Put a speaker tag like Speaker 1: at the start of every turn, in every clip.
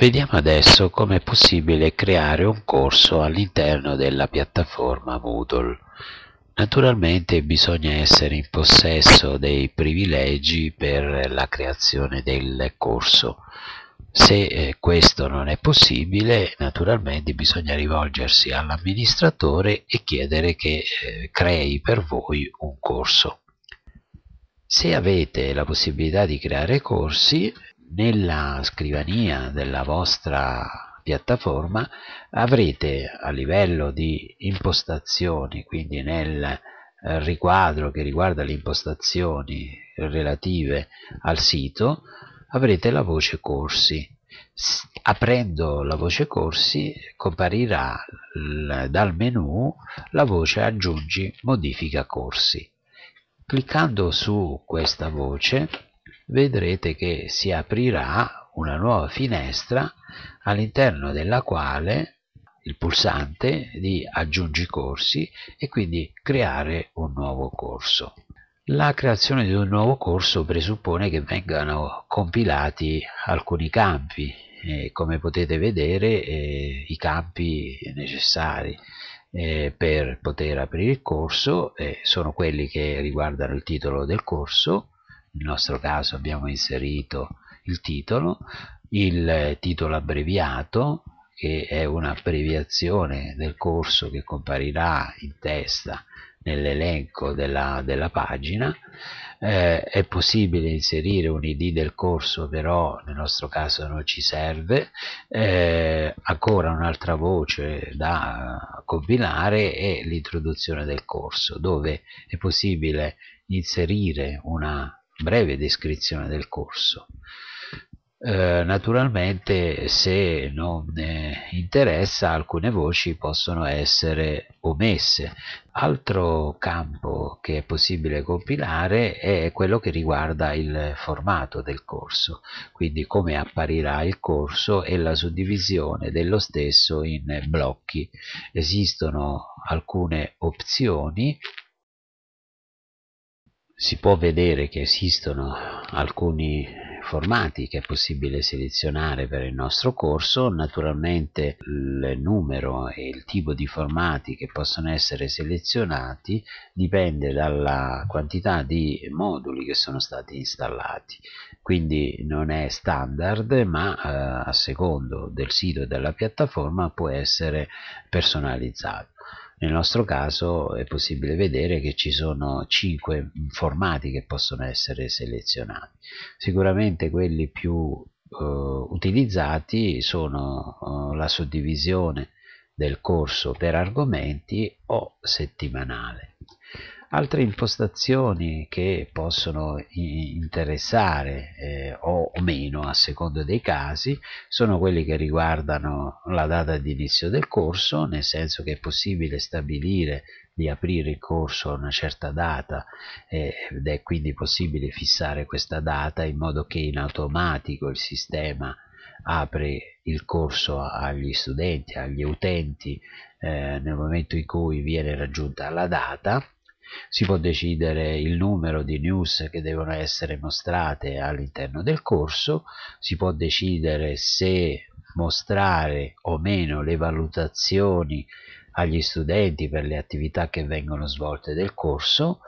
Speaker 1: Vediamo adesso come è possibile creare un corso all'interno della piattaforma Moodle. Naturalmente bisogna essere in possesso dei privilegi per la creazione del corso. Se eh, questo non è possibile, naturalmente bisogna rivolgersi all'amministratore e chiedere che eh, crei per voi un corso. Se avete la possibilità di creare corsi, nella scrivania della vostra piattaforma avrete a livello di impostazioni, quindi nel eh, riquadro che riguarda le impostazioni relative al sito, avrete la voce corsi. Aprendo la voce corsi comparirà dal menu la voce aggiungi modifica corsi. Cliccando su questa voce vedrete che si aprirà una nuova finestra all'interno della quale il pulsante di aggiungi corsi e quindi creare un nuovo corso. La creazione di un nuovo corso presuppone che vengano compilati alcuni campi, eh, come potete vedere eh, i campi necessari eh, per poter aprire il corso eh, sono quelli che riguardano il titolo del corso, nel nostro caso abbiamo inserito il titolo, il titolo abbreviato che è un'abbreviazione del corso che comparirà in testa nell'elenco della, della, pagina eh, è possibile inserire un id del corso però nel nostro caso non ci serve eh, ancora un'altra voce da compilare è l'introduzione del corso dove è possibile inserire una breve descrizione del corso. Eh, naturalmente se non eh, interessa alcune voci possono essere omesse. Altro campo che è possibile compilare è quello che riguarda il formato del corso, quindi come apparirà il corso e la suddivisione dello stesso in blocchi. Esistono alcune opzioni si può vedere che esistono alcuni formati che è possibile selezionare per il nostro corso naturalmente il numero e il tipo di formati che possono essere selezionati dipende dalla quantità di moduli che sono stati installati quindi non è standard ma eh, a secondo del sito e della piattaforma può essere personalizzato nel nostro caso è possibile vedere che ci sono cinque formati che possono essere selezionati. Sicuramente quelli più eh, utilizzati sono eh, la suddivisione del corso per argomenti o settimanale. Altre impostazioni che possono interessare eh, o meno a seconda dei casi sono quelle che riguardano la data di inizio del corso, nel senso che è possibile stabilire di aprire il corso a una certa data eh, ed è quindi possibile fissare questa data in modo che in automatico il sistema apre il corso agli studenti, agli utenti eh, nel momento in cui viene raggiunta la data si può decidere il numero di news che devono essere mostrate all'interno del corso, si può decidere se mostrare o meno le valutazioni agli studenti per le attività che vengono svolte del corso,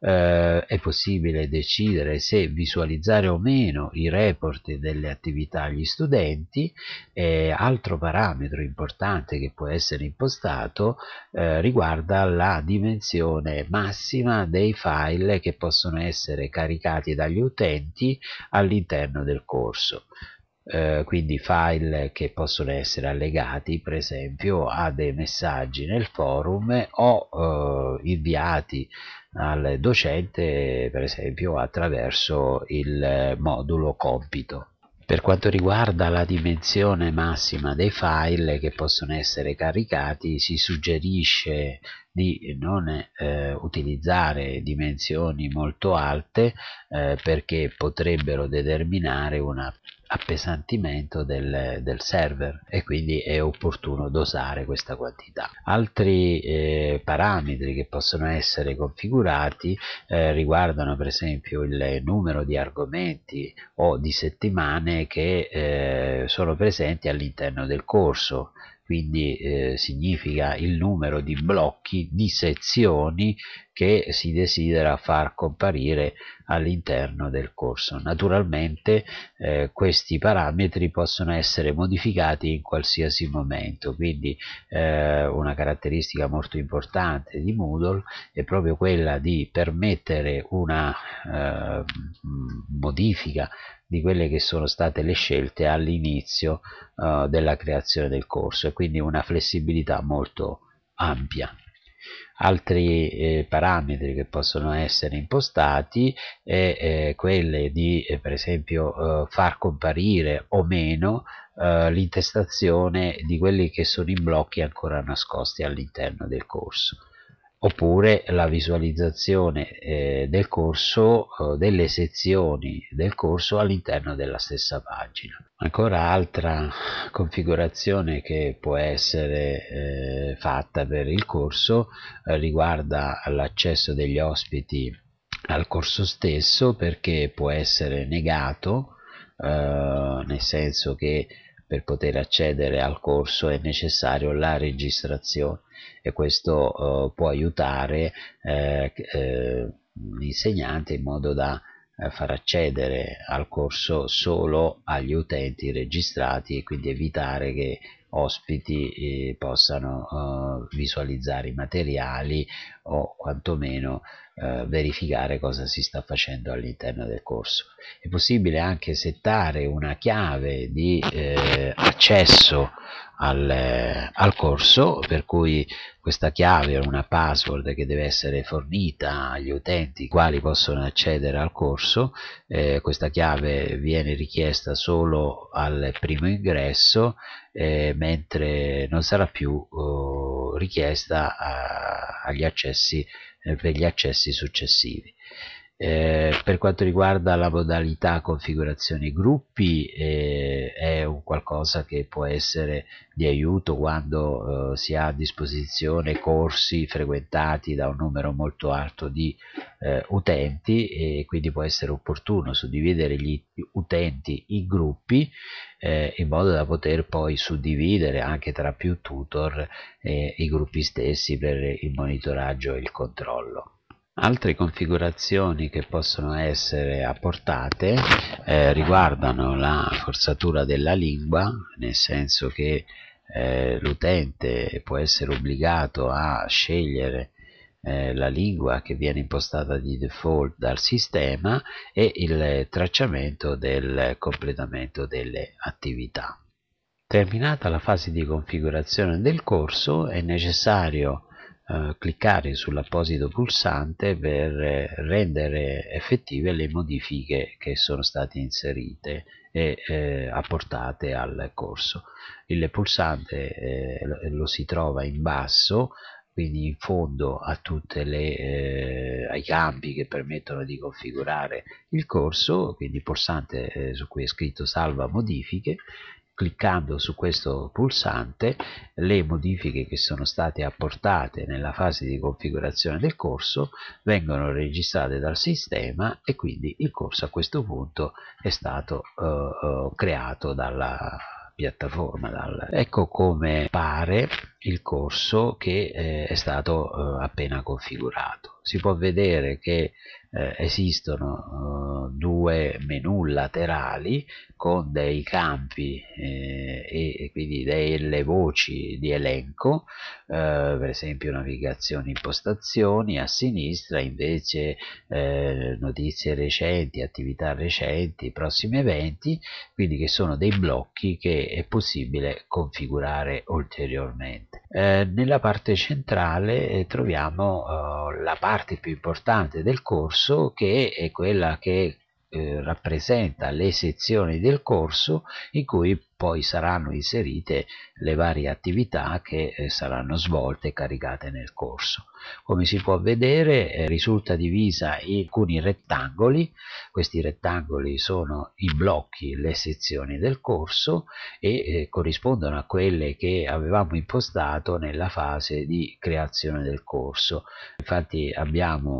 Speaker 1: eh, è possibile decidere se visualizzare o meno i report delle attività agli studenti e altro parametro importante che può essere impostato eh, riguarda la dimensione massima dei file che possono essere caricati dagli utenti all'interno del corso. Eh, quindi file che possono essere allegati per esempio a dei messaggi nel forum o eh, inviati al docente per esempio attraverso il modulo compito. Per quanto riguarda la dimensione massima dei file che possono essere caricati si suggerisce di non eh, utilizzare dimensioni molto alte eh, perché potrebbero determinare una appesantimento del, del, server e quindi è opportuno dosare questa quantità. Altri eh, parametri che possono essere configurati eh, riguardano per esempio il numero di argomenti o di settimane che eh, sono presenti all'interno del corso quindi eh, significa il numero di blocchi di sezioni che si desidera far comparire all'interno del corso. Naturalmente eh, questi parametri possono essere modificati in qualsiasi momento, quindi eh, una caratteristica molto importante di Moodle è proprio quella di permettere una eh, modifica di quelle che sono state le scelte all'inizio uh, della creazione del corso e quindi una flessibilità molto ampia. Altri eh, parametri che possono essere impostati è eh, quelle di eh, per esempio eh, far comparire o meno eh, l'intestazione di quelli che sono i blocchi ancora nascosti all'interno del corso oppure la visualizzazione eh, del corso, eh, delle sezioni del corso all'interno della stessa pagina. Ancora altra configurazione che può essere eh, fatta per il corso eh, riguarda l'accesso degli ospiti al corso stesso perché può essere negato eh, nel senso che per poter accedere al corso è necessario la registrazione e questo eh, può aiutare eh, eh, l'insegnante in modo da eh, far accedere al corso solo agli utenti registrati e quindi evitare che ospiti possano uh, visualizzare i materiali o quantomeno uh, verificare cosa si sta facendo all'interno del corso. È possibile anche settare una chiave di eh, accesso al, al, corso, per cui questa chiave è una password che deve essere fornita agli utenti i quali possono accedere al corso, eh, questa chiave viene richiesta solo al primo ingresso, eh, mentre non sarà più eh, richiesta a, agli accessi, eh, per gli accessi successivi. Eh, per quanto riguarda la modalità configurazione gruppi eh, è un qualcosa che può essere di aiuto quando eh, si ha a disposizione corsi frequentati da un numero molto alto di eh, utenti e quindi può essere opportuno suddividere gli utenti in gruppi eh, in modo da poter poi suddividere anche tra più tutor eh, i gruppi stessi per il monitoraggio e il controllo. Altre configurazioni che possono essere apportate eh, riguardano la forzatura della lingua, nel senso che eh, l'utente può essere obbligato a scegliere eh, la lingua che viene impostata di default dal sistema e il tracciamento del completamento delle attività. Terminata la fase di configurazione del corso è necessario eh, cliccare sull'apposito pulsante per eh, rendere effettive le modifiche che sono state inserite e eh, apportate al corso. Il pulsante eh, lo si trova in basso quindi in fondo a tutti eh, i campi che permettono di configurare il corso, quindi pulsante eh, su cui è scritto salva modifiche cliccando su questo pulsante le modifiche che sono state apportate nella fase di configurazione del corso vengono registrate dal sistema e quindi il corso a questo punto è stato eh, eh creato dalla piattaforma. Dal... Ecco come pare il corso che eh, è stato eh, appena configurato. Si può vedere che eh, esistono eh, due menu laterali con dei campi eh, e, e, quindi delle voci di elenco eh, per esempio navigazione impostazioni a sinistra invece eh, notizie recenti attività recenti prossimi eventi quindi che sono dei blocchi che è possibile configurare ulteriormente eh, nella parte centrale eh, troviamo eh, la parte più importante del corso che è quella che eh, rappresenta le sezioni del corso in cui poi saranno inserite le varie attività che eh, saranno svolte e caricate nel corso. Come si può vedere eh, risulta divisa in alcuni rettangoli, questi rettangoli sono i blocchi, le sezioni del corso e eh, corrispondono a quelle che avevamo impostato nella fase di creazione del corso. Infatti abbiamo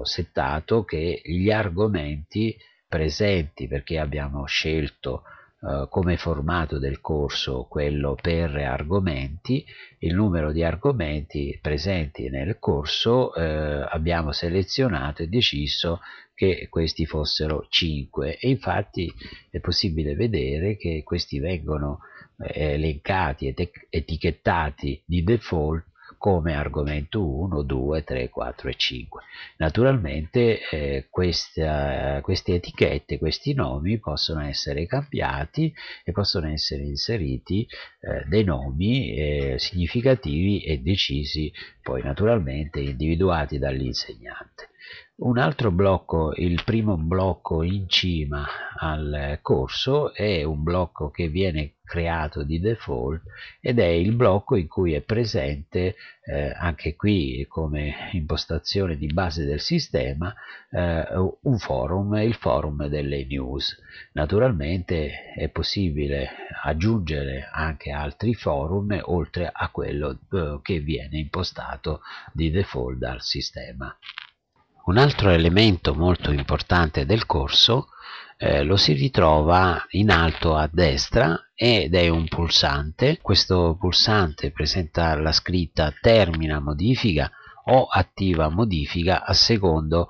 Speaker 1: oh, settato che gli argomenti presenti perché abbiamo scelto eh, come formato del corso quello per argomenti, il numero di argomenti presenti nel corso eh, abbiamo selezionato e deciso che questi fossero 5 e infatti è possibile vedere che questi vengono eh, elencati ed etichettati di default come argomento 1, 2, 3, 4 e 5. Naturalmente eh, questa, queste etichette, questi nomi possono essere cambiati e possono essere inseriti eh, dei nomi eh, significativi e decisi, poi naturalmente individuati dall'insegnante. Un altro blocco, il primo blocco in cima al corso, è un blocco che viene creato di default ed è il blocco in cui è presente eh, anche qui come impostazione di base del sistema eh, un forum, il forum delle news. Naturalmente è possibile aggiungere anche altri forum oltre a quello eh, che viene impostato di default dal sistema. Un altro elemento molto importante del corso eh, lo si ritrova in alto a destra ed è un pulsante. Questo pulsante presenta la scritta termina modifica o attiva modifica a secondo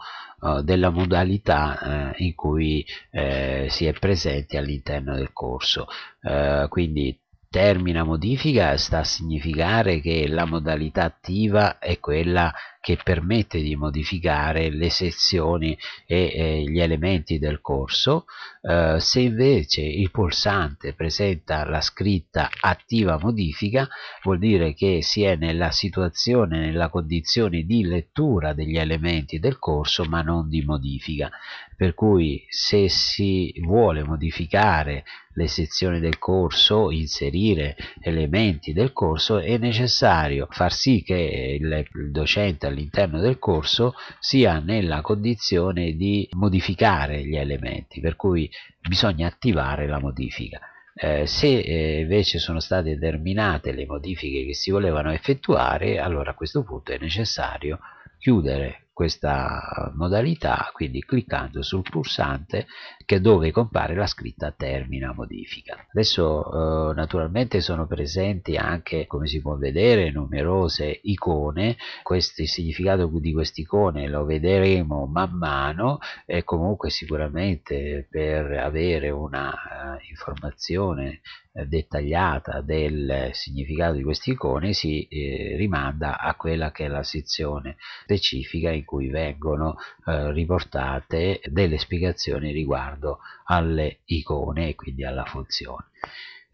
Speaker 1: eh, della modalità eh, in cui eh, si è presenti all'interno del corso. Eh, quindi termina modifica sta a significare che la modalità attiva è quella che permette di modificare le sezioni e eh, gli elementi del corso. Eh, se invece il pulsante presenta la scritta attiva modifica vuol dire che si è nella situazione, nella condizione di lettura degli elementi del corso ma non di modifica. Per cui se si vuole modificare le sezioni del corso, inserire elementi del corso, è necessario far sì che il, docente all'interno del corso sia nella condizione di modificare gli elementi, per cui bisogna attivare la modifica. Eh, se eh, invece sono state terminate le modifiche che si volevano effettuare, allora a questo punto è necessario chiudere questa modalità quindi cliccando sul pulsante che dove compare la scritta termina modifica adesso eh, naturalmente sono presenti anche come si può vedere numerose icone questo, il significato di queste icone lo vedremo man mano e comunque sicuramente per avere una uh, informazione eh, dettagliata del significato di queste icone si eh, rimanda a quella che è la sezione specifica in cui vengono eh, riportate delle spiegazioni riguardo alle icone e quindi alla funzione.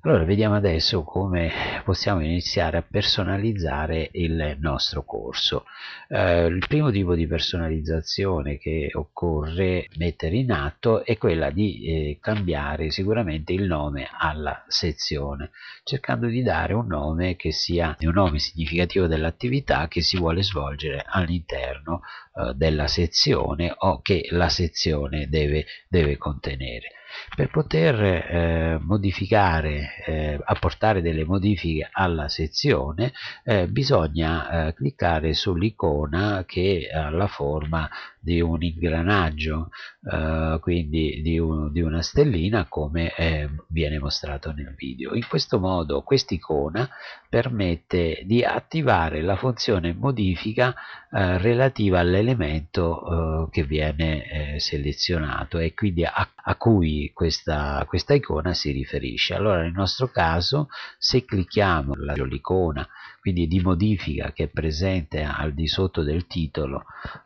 Speaker 1: Allora vediamo adesso come possiamo iniziare a personalizzare il nostro corso. Eh, il primo tipo di personalizzazione che occorre mettere in atto è quella di eh, cambiare sicuramente il nome alla sezione, cercando di dare un nome che sia un nome significativo dell'attività che si vuole svolgere all'interno eh, della sezione o che la sezione deve, deve contenere. Per poter eh, modificare, eh, apportare delle modifiche alla sezione eh, bisogna eh, cliccare sull'icona che ha la forma di un ingranaggio, eh, quindi di, un, di, una stellina come eh, viene mostrato nel video. In questo modo quest'icona permette di attivare la funzione modifica eh, relativa all'elemento eh, che viene eh, selezionato e quindi a, a cui questa, questa, icona si riferisce. Allora nel nostro caso se clicchiamo sull'icona quindi di modifica che è presente al di sotto del titolo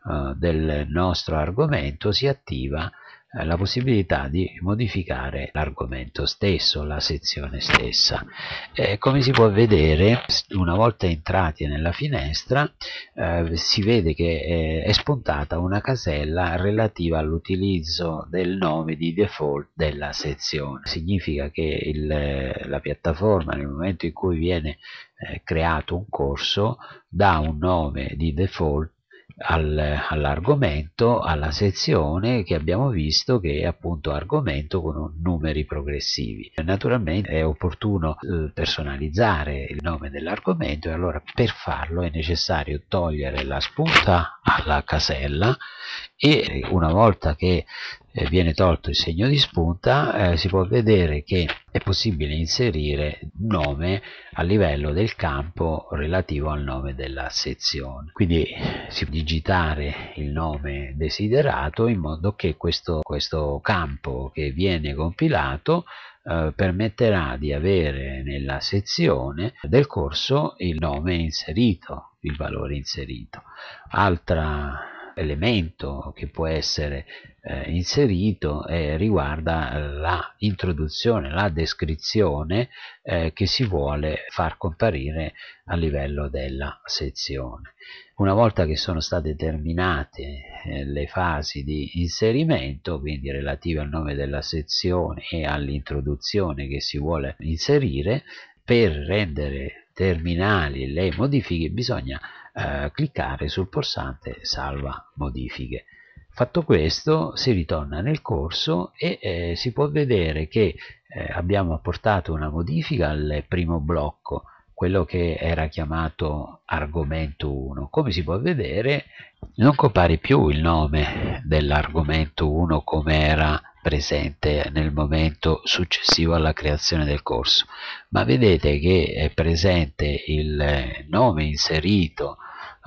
Speaker 1: eh, del nostro argomento si attiva eh, la possibilità di modificare l'argomento stesso, la sezione stessa. Eh, come si può vedere, una volta entrati nella finestra, eh, si vede che eh, è spuntata una casella relativa all'utilizzo del nome di default della sezione. Significa che il, la piattaforma, nel momento in cui viene eh, creato un corso, dà un nome di default al, all'argomento, alla sezione che abbiamo visto che è appunto argomento con numeri progressivi. Naturalmente è opportuno eh, personalizzare il nome dell'argomento e allora per farlo è necessario togliere la spunta alla casella e una volta che eh, viene tolto il segno di spunta eh, si può vedere che è possibile inserire un nome a livello del campo relativo al nome della sezione quindi si può digitare il nome desiderato in modo che questo, questo campo che viene compilato eh, permetterà di avere nella sezione del corso il nome inserito il valore inserito altra elemento che può essere eh, inserito eh, riguarda l'introduzione, la, la descrizione eh, che si vuole far comparire a livello della sezione. Una volta che sono state terminate eh, le fasi di inserimento, quindi relative al nome della sezione e all'introduzione che si vuole inserire, per rendere terminali le modifiche bisogna eh, cliccare sul pulsante salva modifiche. Fatto questo si ritorna nel corso e eh, si può vedere che eh, abbiamo apportato una modifica al primo blocco, quello che era chiamato argomento 1. Come si può vedere non compare più il nome dell'argomento 1 come era presente nel momento successivo alla creazione del corso, ma vedete che è presente il nome inserito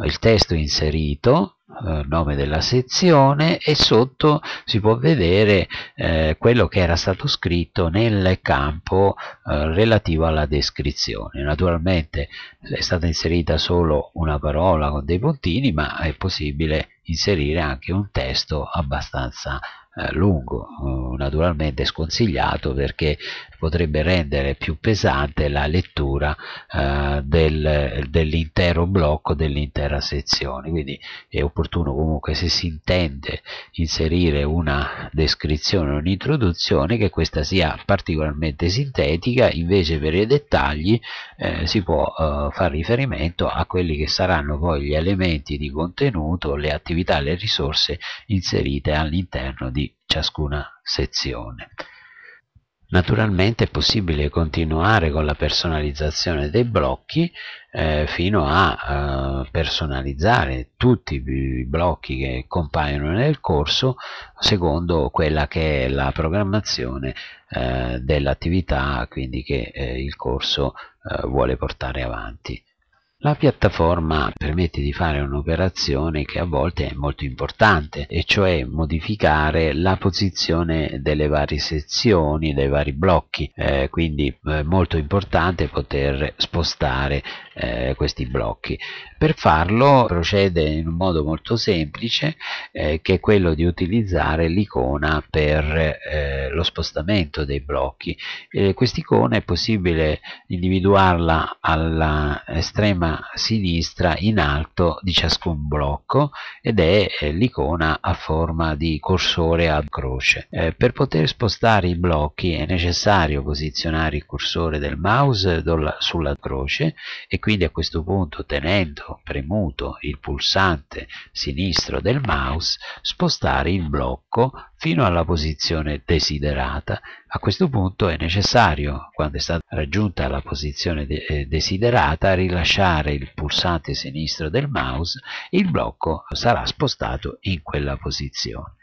Speaker 1: il testo inserito eh, nome della sezione e sotto si può vedere eh, quello che era stato scritto nel campo eh, relativo alla descrizione naturalmente eh, è stata inserita solo una parola con dei puntini ma è possibile inserire anche un testo abbastanza eh, lungo eh, naturalmente sconsigliato perché potrebbe rendere più pesante la lettura eh, del, dell'intero blocco, dell'intera sezione. Quindi è opportuno comunque se si intende inserire una descrizione, un'introduzione, che questa sia particolarmente sintetica, invece per i dettagli eh, si può eh, fare riferimento a quelli che saranno poi gli elementi di contenuto, le attività, le risorse inserite all'interno di ciascuna sezione. Naturalmente è possibile continuare con la personalizzazione dei blocchi eh, fino a eh, personalizzare tutti i blocchi che compaiono nel corso secondo quella che è la programmazione eh, dell'attività quindi che eh, il corso eh, vuole portare avanti. La piattaforma permette di fare un'operazione che a volte è molto importante, e cioè modificare la posizione delle varie sezioni, dei vari blocchi, eh, quindi è eh, molto importante poter spostare eh, questi blocchi. Per farlo procede in un modo molto semplice eh, che è quello di utilizzare l'icona per eh, lo spostamento dei blocchi. Eh, quest'icona è possibile individuarla all'estrema sinistra in alto di ciascun blocco ed è eh, l'icona a forma di cursore a croce. Eh, per poter spostare i blocchi è necessario posizionare il cursore del mouse sulla croce e quindi a questo punto tenendo premuto il pulsante sinistro del mouse spostare il blocco fino alla posizione desiderata. A questo punto è necessario, quando è stata raggiunta la posizione de eh, desiderata, rilasciare il pulsante sinistro del mouse, e il blocco sarà spostato in quella posizione.